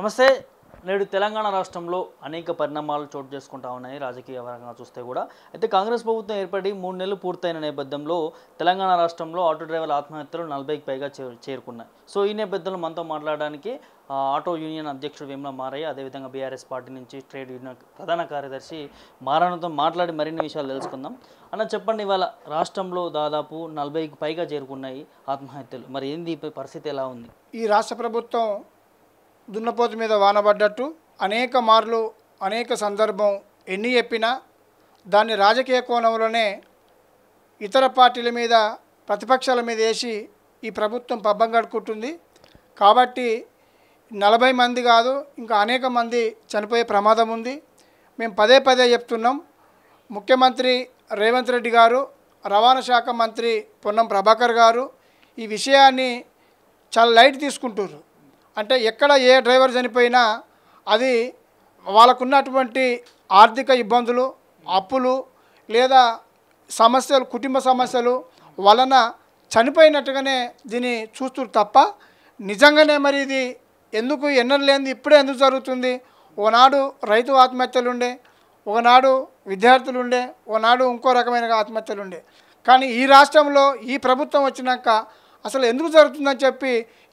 నమస్తే నేడు తెలంగాణ రాష్ట్రంలో అనేక పరిణామాలు చోటు చేసుకుంటా ఉన్నాయి రాజకీయ పరంగా చూస్తే కూడా అయితే కాంగ్రెస్ ప్రభుత్వం ఏర్పడి మూడు నెలలు పూర్తయిన నేపథ్యంలో తెలంగాణ రాష్ట్రంలో ఆటో డ్రైవర్ల ఆత్మహత్యలు నలభైకి పైగా చేరుకున్నాయి సో ఈ నేపథ్యంలో మనతో మాట్లాడడానికి ఆటో యూనియన్ అధ్యక్షుడు విమల మారయ్య అదేవిధంగా బీఆర్ఎస్ పార్టీ నుంచి ట్రేడ్ యూనియన్ ప్రధాన కార్యదర్శి మారాణతో మాట్లాడి మరిన్ని విషయాలు తెలుసుకుందాం అన్న చెప్పండి ఇవాళ రాష్ట్రంలో దాదాపు నలభైకి పైగా చేరుకున్నాయి ఆత్మహత్యలు మరి ఏంది పరిస్థితి ఎలా ఉంది ఈ రాష్ట్ర ప్రభుత్వం దున్నపోతు మీద వానబడ్డట్టు అనేక మార్లు అనేక సందర్భం ఎన్ని చెప్పినా దాన్ని రాజకీయ కోణంలోనే ఇతర పార్టీల మీద ప్రతిపక్షాల మీద వేసి ఈ ప్రభుత్వం పబ్బం కడుకుంటుంది కాబట్టి నలభై మంది కాదు ఇంకా అనేక మంది చనిపోయే ప్రమాదం ఉంది మేము పదే పదే చెప్తున్నాం ముఖ్యమంత్రి రేవంత్ రెడ్డి గారు రవాణా శాఖ మంత్రి పొన్నం ప్రభాకర్ గారు ఈ విషయాన్ని చాలా లైట్ తీసుకుంటున్నారు అంటే ఎక్కడ ఏ డ్రైవర్ చనిపోయినా అది వాళ్ళకున్నటువంటి ఆర్థిక ఇబ్బందులు అప్పులు లేదా సమస్యలు కుటుంబ సమస్యలు వలన చనిపోయినట్టుగానే దీన్ని చూస్తురు తప్ప నిజంగానే మరి ఇది ఎందుకు ఎన్నలేనిది ఇప్పుడే ఎందుకు జరుగుతుంది ఒకనాడు రైతు ఆత్మహత్యలుండే ఒకనాడు విద్యార్థులుండే ఒకనాడు ఇంకో రకమైన ఆత్మహత్యలుండే కానీ ఈ రాష్ట్రంలో ఈ ప్రభుత్వం వచ్చినాక అసలు ఎందుకు జరుగుతుందని చెప్పి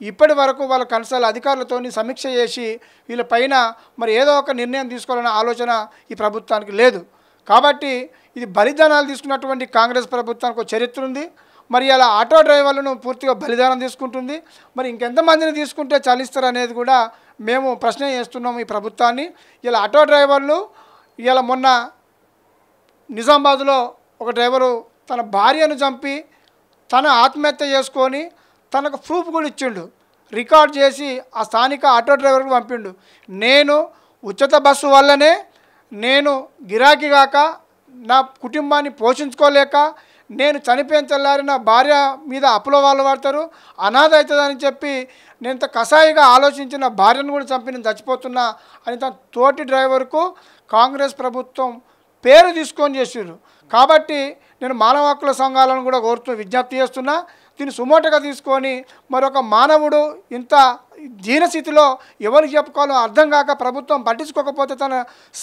ఇప్పటి వరకు వాళ్ళ కన్సల్ అధికారులతో సమీక్ష చేసి వీళ్ళ మరి ఏదో ఒక నిర్ణయం తీసుకోవాలనే ఆలోచన ఈ ప్రభుత్వానికి లేదు కాబట్టి ఇది బలిదానాలు తీసుకున్నటువంటి కాంగ్రెస్ ప్రభుత్వానికి ఒక చరిత్ర ఉంది మరి అలా ఆటో డ్రైవర్లను పూర్తిగా బలిదానం తీసుకుంటుంది మరి ఇంకెంతమందిని తీసుకుంటే చలిస్తారు అనేది కూడా మేము ప్రశ్న చేస్తున్నాము ఈ ప్రభుత్వాన్ని ఇలా ఆటో డ్రైవర్లు ఇలా మొన్న నిజామాబాద్లో ఒక డ్రైవరు తన భార్యను చంపి తన ఆత్మహత్య చేసుకొని తనకు ప్రూఫ్ కూడా ఇచ్చిండు రికార్డ్ చేసి ఆ స్థానిక ఆటో డ్రైవర్కి పంపిండు నేను ఉచిత బస్సు వల్లనే నేను గిరాకీ కాక నా కుటుంబాన్ని పోషించుకోలేక నేను చనిపోయిన తెల్లారి నా భార్య మీద అప్పులో వాళ్ళు పడతారు అనాథ అవుతుందని చెప్పి నేను ఇంత కషాయిగా ఆలోచించిన భార్యను కూడా చంపి నేను చచ్చిపోతున్నా అని తన తోటి డ్రైవర్కు కాంగ్రెస్ ప్రభుత్వం పేరు తీసుకొని చేసారు కాబట్టి నేను మానవ హక్కుల సంఘాలను కూడా కోరుతూ విజ్ఞప్తి చేస్తున్నా దీన్ని సుమోటగా తీసుకొని మరొక మానవుడు ఇంత దీనస్థితిలో ఎవరికి చెప్పుకోవాలో అర్థం కాక ప్రభుత్వం పట్టించుకోకపోతే తన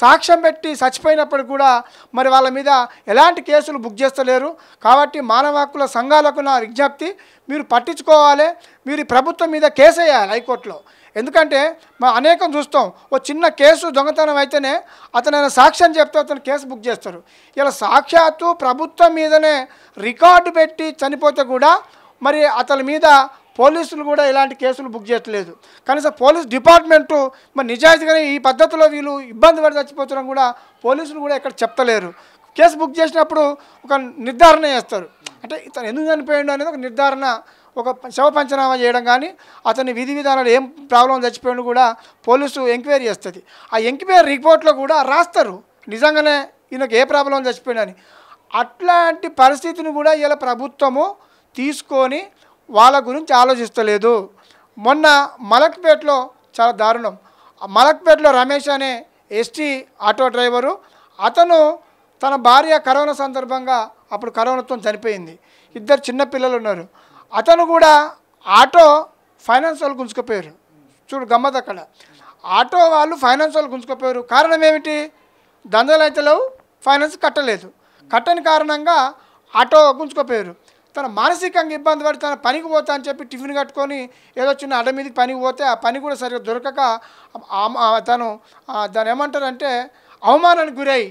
సాక్ష్యం పెట్టి చచ్చిపోయినప్పటికి కూడా మరి వాళ్ళ మీద ఎలాంటి కేసులు బుక్ చేస్తలేరు కాబట్టి మానవ హక్కుల సంఘాలకు నా విజ్ఞప్తి మీరు పట్టించుకోవాలి మీరు ప్రభుత్వం మీద కేసు వేయాలి హైకోర్టులో ఎందుకంటే మా అనేకం చూస్తాం ఓ చిన్న కేసు దొంగతనం అయితేనే అతను సాక్ష్యం చెప్తే అతను కేసు బుక్ చేస్తారు ఇలా సాక్షాత్తు ప్రభుత్వం మీదనే రికార్డు పెట్టి చనిపోతే కూడా మరి అతని మీద పోలీసులు కూడా ఇలాంటి కేసులు బుక్ చేయట్లేదు కనీసం పోలీస్ డిపార్ట్మెంటు మరి నిజాయితీగానే ఈ పద్ధతిలో వీళ్ళు ఇబ్బంది పడి చచ్చిపోతున్నా కూడా పోలీసులు కూడా ఇక్కడ చెప్తలేరు కేసు బుక్ చేసినప్పుడు ఒక నిర్ధారణ చేస్తారు అంటే ఇతను ఎందుకు చనిపోయాడు అనేది ఒక నిర్ధారణ ఒక శవ పంచనామా చేయడం కానీ అతని విధి విధానాలు ఏం ప్రాబ్లం చచ్చిపోయినా కూడా పోలీసు ఎంక్వైరీ చేస్తుంది ఆ ఎంక్వైరీ రిపోర్ట్లో కూడా రాస్తారు నిజంగానే ఈయనకు ఏ ప్రాబ్లం చచ్చిపోయినని అట్లాంటి పరిస్థితిని కూడా ఇలా ప్రభుత్వము తీసుకొని వాళ్ళ గురించి ఆలోచిస్తలేదు మొన్న మలక్పేటలో చాలా దారుణం మలక్పేటలో రమేష్ అనే ఎస్టీ ఆటో డ్రైవరు అతను తన భార్య కరోనా సందర్భంగా అప్పుడు కరోనాతో చనిపోయింది ఇద్దరు చిన్నపిల్లలు ఉన్నారు అతను కూడా ఆటో ఫైనాన్స్ వాళ్ళు గుంజుకుపోయారు చూడు గమ్మత్ అక్కడ ఆటో వాళ్ళు ఫైనాన్స్ వాళ్ళు గుంజుకుపోయారు కారణం ఏమిటి దందాలు లేవు ఫైనాన్స్ కట్టలేదు కట్టని కారణంగా ఆటో గుంజుకుపోయారు తన మానసికంగా ఇబ్బంది పడి తన పనికి పోతా అని చెప్పి టిఫిన్ కట్టుకొని ఏదో చిన్న అడ మీదకి పనికి పోతే ఆ పని కూడా సరిగ్గా దొరకక తను దాని ఏమంటారంటే అవమానానికి గురై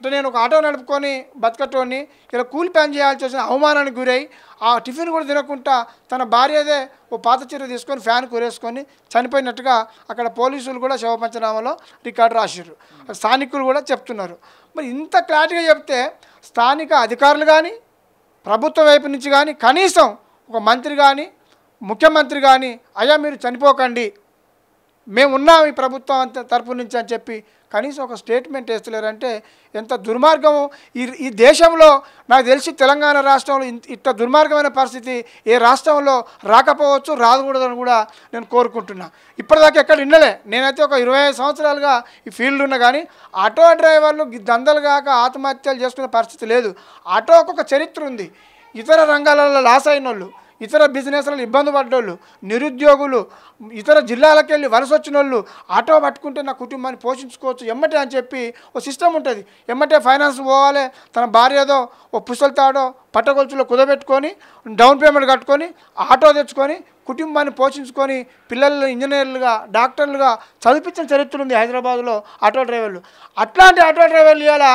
అంటే నేను ఒక ఆటో నడుపుకొని బతకటోని ఇలా కూలి ప్యాన్ చేయాల్సి వచ్చిన అవమానానికి గురై ఆ టిఫిన్ కూడా తినకుండా తన భార్యదే ఓ పాత చీర తీసుకొని ఫ్యాన్ కూరేసుకొని చనిపోయినట్టుగా అక్కడ పోలీసులు కూడా శవపంచనామాలో రికార్డు రాసారు స్థానికులు కూడా చెప్తున్నారు మరి ఇంత క్లారిటీగా చెప్తే స్థానిక అధికారులు కానీ ప్రభుత్వం వైపు నుంచి కానీ కనీసం ఒక మంత్రి కానీ ముఖ్యమంత్రి కానీ అయ్యా మీరు చనిపోకండి ఉన్నాం ఈ ప్రభుత్వం తరపు నుంచి అని చెప్పి కనీసం ఒక స్టేట్మెంట్ వేస్తలేరంటే ఎంత దుర్మార్గం ఈ ఈ దేశంలో నాకు తెలిసి తెలంగాణ రాష్ట్రంలో ఇంత దుర్మార్గమైన పరిస్థితి ఏ రాష్ట్రంలో రాకపోవచ్చు రాకూడదని కూడా నేను కోరుకుంటున్నా ఇప్పటిదాకా ఎక్కడ ఇన్నలే నేనైతే ఒక ఇరవై సంవత్సరాలుగా ఈ ఫీల్డ్ ఉన్నా కానీ ఆటో డ్రైవర్లు దందలు కాక ఆత్మహత్యలు చేసుకునే పరిస్థితి లేదు ఆటో ఒక చరిత్ర ఉంది ఇతర రంగాలలో లాస్ అయిన వాళ్ళు ఇతర బిజినెస్లను ఇబ్బంది పడ్డోళ్ళు నిరుద్యోగులు ఇతర జిల్లాలకు వెళ్ళి వలస వచ్చిన వాళ్ళు ఆటో పట్టుకుంటే నా కుటుంబాన్ని పోషించుకోవచ్చు ఎమ్మటే అని చెప్పి ఓ సిస్టమ్ ఉంటుంది ఎమ్మటే ఫైనాన్స్ పోవాలి తన భార్యదో ఓ తాడో పట్టగొలుచులో కుదబెట్టుకొని డౌన్ పేమెంట్ కట్టుకొని ఆటో తెచ్చుకొని కుటుంబాన్ని పోషించుకొని పిల్లలు ఇంజనీర్లుగా డాక్టర్లుగా చదివించిన చరిత్ర ఉంది హైదరాబాద్లో ఆటో డ్రైవర్లు అట్లాంటి ఆటో డ్రైవర్లు ఇవాళ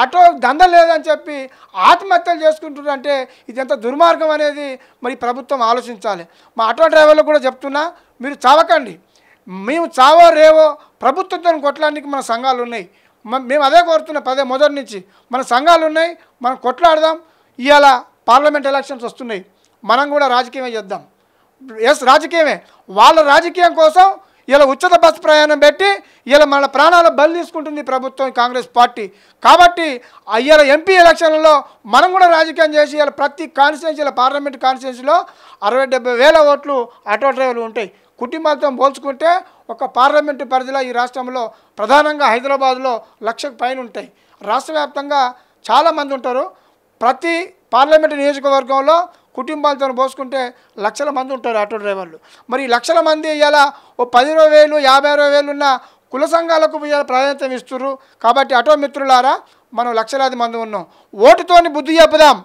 ఆటో దంద లేదని చెప్పి ఆత్మహత్యలు చేసుకుంటున్నారంటే ఇది ఎంత దుర్మార్గం అనేది మరి ప్రభుత్వం ఆలోచించాలి మా ఆటో డ్రైవర్లు కూడా చెప్తున్నా మీరు చావకండి మేము చావో రేవో ప్రభుత్వంతో కొట్టడానికి మన సంఘాలు ఉన్నాయి మేము అదే కోరుతున్నాం పదే మొదటి నుంచి మన సంఘాలు ఉన్నాయి మనం కొట్లాడదాం ఇవాళ పార్లమెంట్ ఎలక్షన్స్ వస్తున్నాయి మనం కూడా రాజకీయం చేద్దాం ఎస్ రాజకీయమే వాళ్ళ రాజకీయం కోసం ఇలా ఉచిత బస్సు ప్రయాణం పెట్టి ఇలా మన ప్రాణాల బలి తీసుకుంటుంది ప్రభుత్వం కాంగ్రెస్ పార్టీ కాబట్టి అయ్యాల ఎంపీ ఎలక్షన్లలో మనం కూడా రాజకీయం చేసి ఇలా ప్రతి కాన్స్టిట్యున్సీల పార్లమెంట్ కాన్స్టిట్యున్సీలో అరవై డెబ్బై వేల ఓట్లు ఆటో డ్రైవర్లు ఉంటాయి కుటుంబాలతో పోల్చుకుంటే ఒక పార్లమెంటు పరిధిలో ఈ రాష్ట్రంలో ప్రధానంగా హైదరాబాద్లో లక్షకు పైన ఉంటాయి రాష్ట్ర వ్యాప్తంగా చాలామంది ఉంటారు ప్రతి పార్లమెంటు నియోజకవర్గంలో కుటుంబాలతో పోసుకుంటే లక్షల మంది ఉంటారు ఆటో డ్రైవర్లు మరి లక్షల మంది ఇలా ఓ పది వేలు యాభై అరవై వేలు ఉన్న కుల సంఘాలకు ప్రాధాన్యత ఇస్తున్నారు కాబట్టి ఆటో మిత్రులారా మనం లక్షలాది మంది ఉన్నాం ఓటుతోని బుద్ధి చెప్పుదాం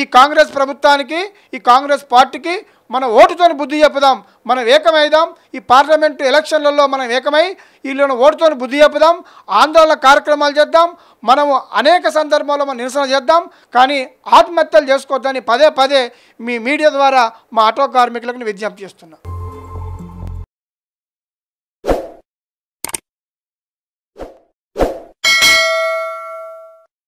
ఈ కాంగ్రెస్ ప్రభుత్వానికి ఈ కాంగ్రెస్ పార్టీకి మన ఓటుతో బుద్ధి చెప్పుదాం మనం ఏకమైదాం ఈ పార్లమెంటు ఎలక్షన్లలో మనం ఏకమై వీళ్ళను ఓటుతో బుద్ధి చెప్పుదాం ఆందోళన కార్యక్రమాలు చేద్దాం మనము అనేక సందర్భాల్లో మనం నిరసన చేద్దాం కానీ ఆత్మహత్యలు చేసుకోవద్దని పదే పదే మీ మీడియా ద్వారా మా ఆటో కార్మికులకు విజ్ఞప్తి చేస్తున్నాం